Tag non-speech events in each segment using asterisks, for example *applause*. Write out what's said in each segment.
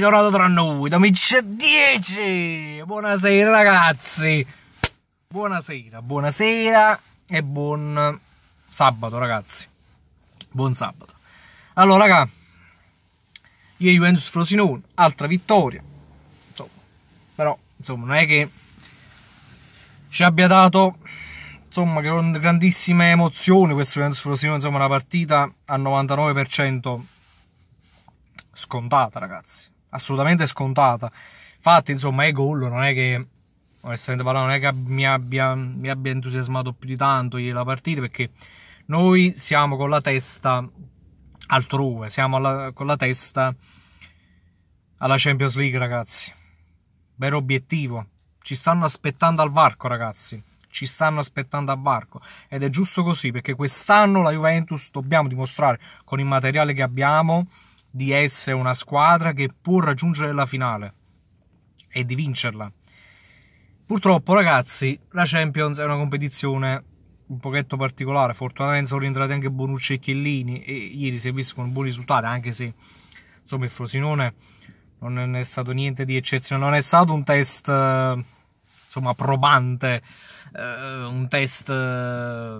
Ignorato tra noi, da amici 10! Buonasera ragazzi! Buonasera, buonasera e buon sabato ragazzi. Buon sabato. Allora raga, io Juventus Frosinone, altra vittoria. Insomma, però insomma non è che ci abbia dato insomma grandissime emozioni questo Juventus Frosinone, insomma una partita al 99% scontata ragazzi assolutamente scontata. Infatti, insomma, è gol, non è che onestamente parlando, non è che mi abbia, mi abbia entusiasmato più di tanto la partita perché noi siamo con la testa altrove, siamo alla, con la testa alla Champions League, ragazzi. Vero obiettivo. Ci stanno aspettando al varco, ragazzi. Ci stanno aspettando al varco. Ed è giusto così perché quest'anno la Juventus dobbiamo dimostrare con il materiale che abbiamo di essere una squadra che può raggiungere la finale e di vincerla. Purtroppo, ragazzi, la Champions è una competizione un pochetto particolare. Fortunatamente sono rientrati anche Bonucci e Chiellini e ieri si è visto con buoni risultati, anche se insomma il Frosinone non è stato niente di eccezionale, non è stato un test insomma probante, eh, un test eh,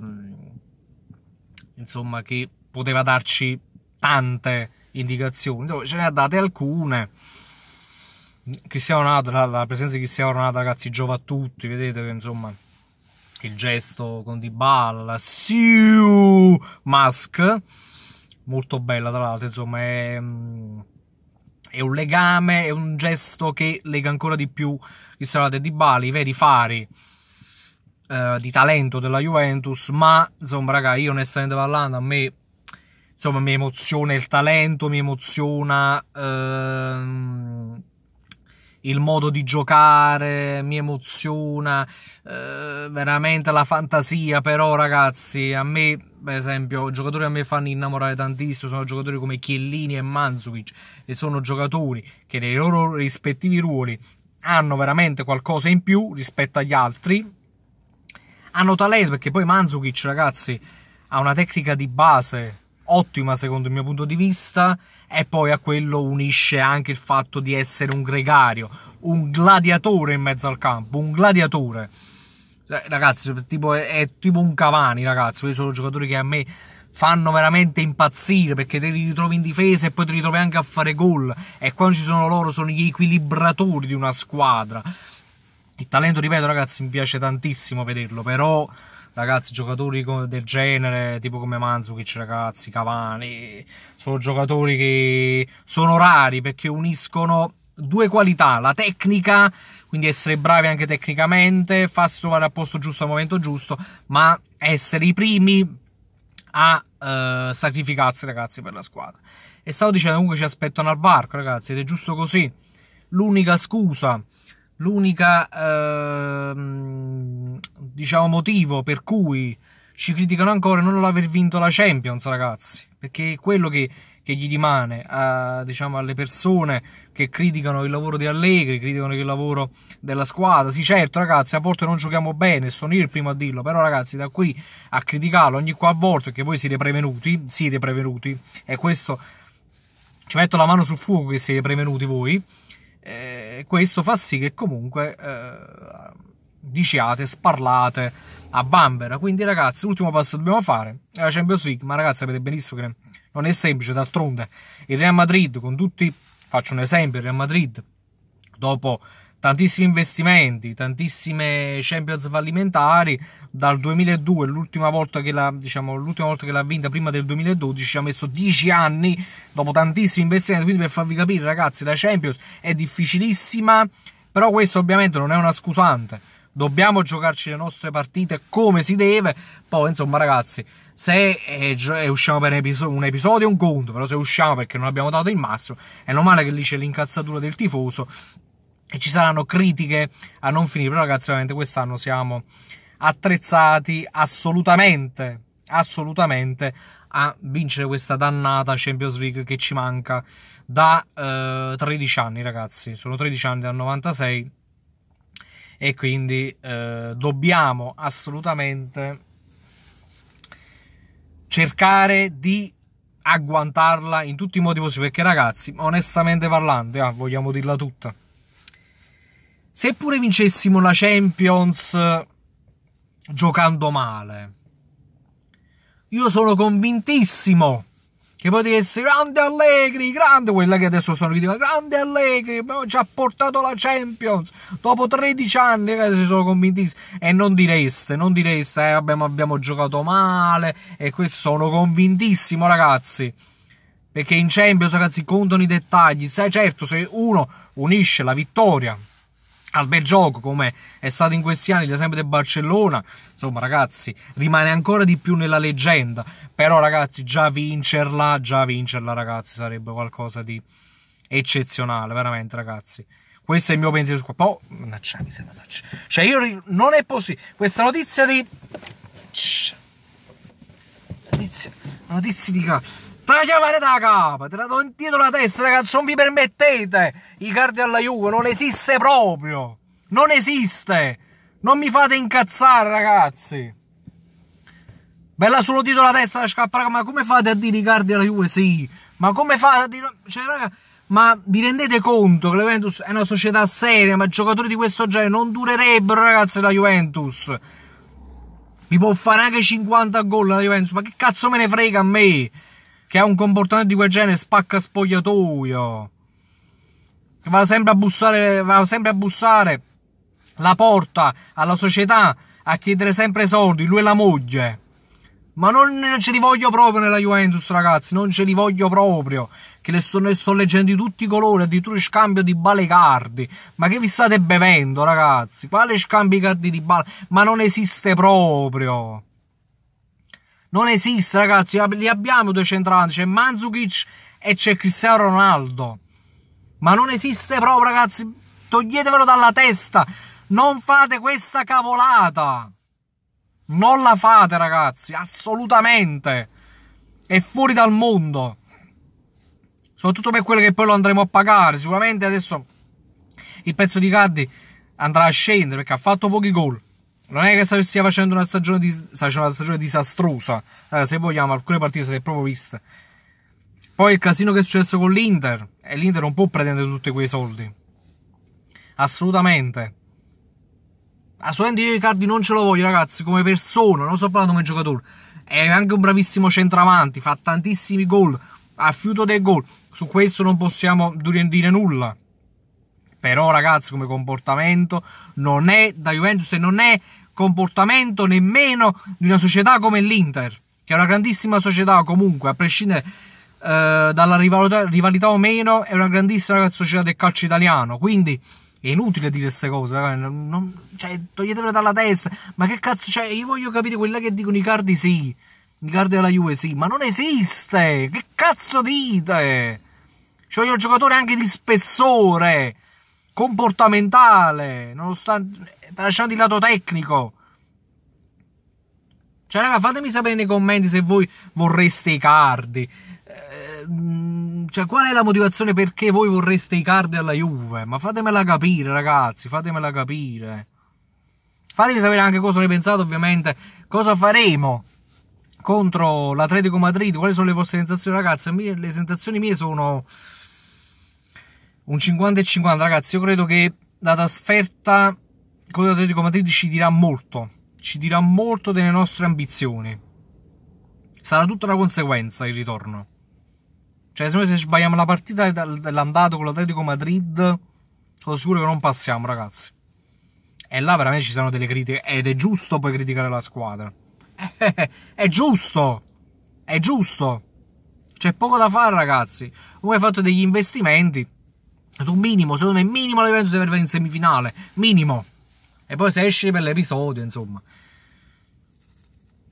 insomma che poteva darci tante indicazioni, Insomma, ce ne ha date alcune. Cristiano Ronaldo, la, la, presenza di Cristiano Ronaldo, ragazzi, giova a tutti, vedete che insomma il gesto con di Dybala, Siu, Musk, molto bella tra l'altro, insomma è, mm, è, un legame, è un gesto che lega ancora di più Cristiano Ronaldo e di Dybala, i veri fari eh, di talento della Juventus, ma insomma raga, io onestamente parlando, a me insomma mi emoziona il talento, mi emoziona ehm, il modo di giocare, mi emoziona eh, veramente la fantasia, però ragazzi a me per esempio i giocatori a me fanno innamorare tantissimo, sono giocatori come Chiellini e Manzukic e sono giocatori che nei loro rispettivi ruoli hanno veramente qualcosa in più rispetto agli altri, hanno talento perché poi Manzukic ragazzi ha una tecnica di base ottima secondo il mio punto di vista e poi a quello unisce anche il fatto di essere un gregario, un gladiatore in mezzo al campo, un gladiatore. Cioè, ragazzi, cioè, tipo, è tipo un Cavani, ragazzi, questi sono giocatori che a me fanno veramente impazzire perché te li ritrovi in difesa e poi te li ritrovi anche a fare gol e quando ci sono loro sono gli equilibratori di una squadra. Il talento, ripeto, ragazzi, mi piace tantissimo vederlo, però ragazzi, giocatori del genere, tipo come Manzukic, ragazzi, Cavani, sono giocatori che sono rari perché uniscono due qualità, la tecnica, quindi essere bravi anche tecnicamente, farsi trovare al posto giusto al momento giusto, ma essere i primi a eh, sacrificarsi, ragazzi, per la squadra. E stavo dicendo comunque ci aspettano al varco, ragazzi, ed è giusto così. L'unica scusa l'unica ehm, diciamo motivo per cui ci criticano ancora è non l'aver vinto la Champions ragazzi perché quello che, che gli rimane a, diciamo, alle persone che criticano il lavoro di Allegri criticano il lavoro della squadra sì certo ragazzi a volte non giochiamo bene sono io il primo a dirlo però ragazzi da qui a criticarlo ogni qua volta che voi siete prevenuti siete prevenuti e questo ci metto la mano sul fuoco che siete prevenuti voi eh, questo fa sì che comunque eh, diciate, sparlate a bambera. Quindi ragazzi, l'ultimo passo che dobbiamo fare è la Champions League, ma ragazzi sapete benissimo che non è semplice, d'altronde il Real Madrid con tutti, faccio un esempio, il Real Madrid dopo tantissimi investimenti, tantissime Champions fallimentari. Dal 2002, l'ultima volta che l'ha, diciamo, l'ultima volta che l'ha vinta, prima del 2012, ci ha messo 10 anni dopo tantissimi investimenti. Quindi, per farvi capire, ragazzi, la Champions è difficilissima. Però questo ovviamente non è una scusante. Dobbiamo giocarci le nostre partite come si deve. Poi, insomma, ragazzi, se è, è usciamo per un episodio, un episodio è un conto, però se usciamo perché non abbiamo dato il massimo, è normale che lì c'è l'incazzatura del tifoso e ci saranno critiche a non finire, però ragazzi ovviamente quest'anno siamo attrezzati assolutamente, assolutamente a vincere questa dannata Champions League che ci manca da eh, 13 anni ragazzi, sono 13 anni dal 96 e quindi eh, dobbiamo assolutamente cercare di agguantarla in tutti i modi possibili perché ragazzi onestamente parlando eh, vogliamo dirla tutta seppure vincessimo la Champions eh, giocando male, io sono convintissimo che voi direste grande Allegri, grande quella che adesso sono rideva, grande Allegri, abbiamo già portato la Champions dopo 13 anni, ragazzi, sono convintissimo. e non direste, non direste, eh, abbiamo, abbiamo giocato male e questo sono convintissimo, ragazzi. Perché in Champions, ragazzi, contano i dettagli. Sai, certo, se uno unisce la vittoria al bel gioco come è stato in questi anni l'esempio del Barcellona insomma ragazzi rimane ancora di più nella leggenda però ragazzi già vincerla già vincerla ragazzi sarebbe qualcosa di eccezionale veramente ragazzi questo è il mio pensiero su qua poi mannaggia mi sembra cioè io non è possibile questa notizia di notizia notizia di cazzo Stracciavate da capo, do un tiro alla testa, ragazzi, non vi permettete i cardi alla Juve, non esiste proprio, non esiste, non mi fate incazzare, ragazzi. Bella solo tiro alla testa, la scappa, ma come fate a dire i cardi alla Juve, sì, ma come fate a dire, cioè, raga, ma vi rendete conto che la Juventus è una società seria, ma giocatori di questo genere non durerebbero, ragazzi, la Juventus. Vi può fare anche 50 gol la Juventus, ma che cazzo me ne frega a me? che ha un comportamento di quel genere spacca spogliatoio. Che va sempre a bussare, va sempre a bussare la porta alla società a chiedere sempre soldi, lui e la moglie. Ma non, non ce li voglio proprio nella Juventus, ragazzi, non ce li voglio proprio. Che le sto, ne sto leggendo di tutti i colori, addirittura scambio di balecardi. Ma che vi state bevendo, ragazzi? Quale scambio di balecardi? Ma non esiste proprio. Non esiste, ragazzi. Li abbiamo due centravanti. C'è Manzukic e c'è Cristiano Ronaldo. Ma non esiste proprio, ragazzi. Toglietevelo dalla testa. Non fate questa cavolata. Non la fate, ragazzi. Assolutamente. È fuori dal mondo. Soprattutto per quello che poi lo andremo a pagare. Sicuramente adesso il pezzo di Caddi andrà a scendere perché ha fatto pochi gol non è che stia facendo una stagione, di, sta facendo una stagione disastrosa. Eh, se vogliamo, alcune partite se le proprio viste. Poi il casino che è successo con l'Inter. E l'Inter non può pretendere tutti quei soldi. Assolutamente. Assolutamente io Icardi non ce lo voglio, ragazzi, come persona. Non sto parlando come giocatore. È anche un bravissimo centravanti. Fa tantissimi gol. Ha fiuto dei gol. Su questo non possiamo dire nulla però ragazzi come comportamento non è da Juventus e non è comportamento nemmeno di una società come l'Inter, che è una grandissima società comunque, a prescindere eh, dalla rivalutà, rivalità o meno, è una grandissima società del calcio italiano. Quindi è inutile dire queste cose, eh, non, cioè, toglietevele dalla testa. Ma che cazzo, cioè, io voglio capire quella che dicono i cardi sì, i cardi della Juve sì, ma non esiste! Che cazzo dite? cioè, voglio un giocatore anche di spessore! comportamentale, nonostante, lasciando il lato tecnico. Cioè, raga, fatemi sapere nei commenti se voi vorreste i cardi. Eh, mm, cioè, qual è la motivazione perché voi vorreste i cardi alla Juve? Ma fatemela capire, ragazzi, fatemela capire. Fatemi sapere anche cosa ne pensate, ovviamente. Cosa faremo contro l'Atletico Madrid? Quali sono le vostre sensazioni, ragazzi? Le sensazioni mie sono un 50 e 50 ragazzi io credo che la trasferta con l'Atletico Madrid ci dirà molto ci dirà molto delle nostre ambizioni sarà tutta una conseguenza il ritorno cioè se noi se sbagliamo la partita dell'andato con l'Atletico Madrid sono sicuro che non passiamo ragazzi e là veramente ci saranno delle critiche ed è giusto poi criticare la squadra *laughs* è giusto è giusto c'è poco da fare ragazzi voi hai fatto degli investimenti tu minimo, secondo me minimo l'evento deve arrivare in semifinale, minimo. E poi se esce per l'episodio, insomma.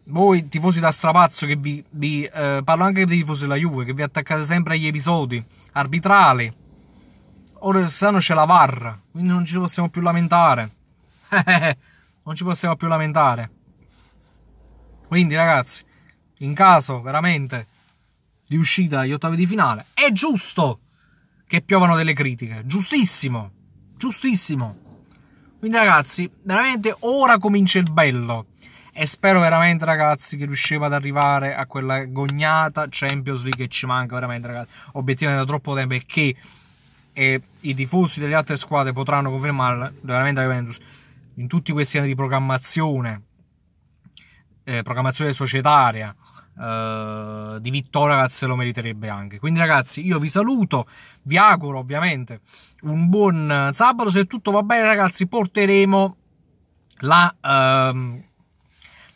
Voi tifosi da strapazzo che vi, vi eh, parlo anche dei tifosi della Juve, che vi attaccate sempre agli episodi arbitrali. Ora sano c'è la VAR, quindi non ci possiamo più lamentare. *laughs* non ci possiamo più lamentare. Quindi ragazzi, in caso veramente di uscita agli ottavi di finale, è giusto che piovano delle critiche. Giustissimo, giustissimo. Quindi ragazzi, veramente ora comincia il bello. E spero veramente ragazzi che riusciamo ad arrivare a quella gognata Champions League che ci manca veramente ragazzi. Obiettivamente da troppo tempo è che e eh, i tifosi delle altre squadre potranno confermarla, veramente la Juventus in tutti questi anni di programmazione, eh, programmazione societaria, Uh, di Vittoraz lo meriterebbe anche. Quindi, ragazzi, io vi saluto. Vi auguro ovviamente un buon sabato. Se tutto va bene, ragazzi, porteremo la, uh,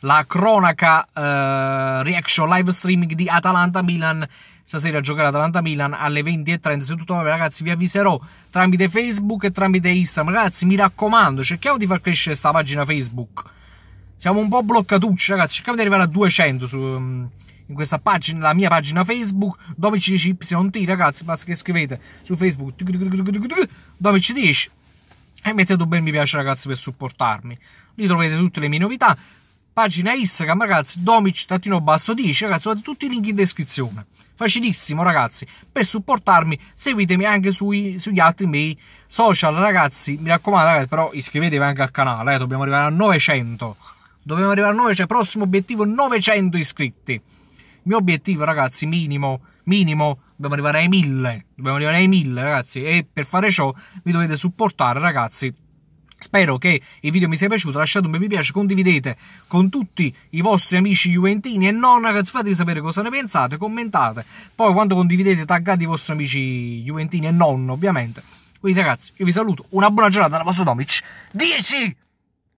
la cronaca uh, reaction live streaming di Atalanta Milan. Stasera giocherà Atalanta Milan alle 20.30. Se tutto va bene, ragazzi, vi avviserò tramite Facebook e tramite Instagram. Ragazzi, mi raccomando, cerchiamo di far crescere questa pagina Facebook siamo un po' bloccatucci, ragazzi. Cerchiamo di arrivare a 200 su, mm, in questa pagina, la mia pagina Facebook, Domici 10 yt ragazzi. Basta che scrivete su Facebook Domici 10 e mettete un bel mi piace, ragazzi, per supportarmi. Lì troverete tutte le mie novità. Pagina Instagram, ragazzi, Domic-10, ragazzi, trovate tutti i link in descrizione. Facilissimo, ragazzi. Per supportarmi, seguitemi anche sui, sugli altri miei social, ragazzi. Mi raccomando, ragazzi, però iscrivetevi anche al canale, eh. dobbiamo arrivare a 900. Dobbiamo arrivare a 900, cioè prossimo obiettivo 900 iscritti. Il mio obiettivo, ragazzi, minimo, minimo, dobbiamo arrivare ai 1000. Dobbiamo arrivare ai 1000, ragazzi. E per fare ciò mi dovete supportare, ragazzi. Spero che il video mi sia piaciuto, lasciate un bel mi piace, condividete con tutti i vostri amici juventini e non ragazzi, fatemi sapere cosa ne pensate, commentate, poi quando condividete taggate i vostri amici juventini e non ovviamente. Quindi ragazzi, io vi saluto, una buona giornata da vostro Domic, 10!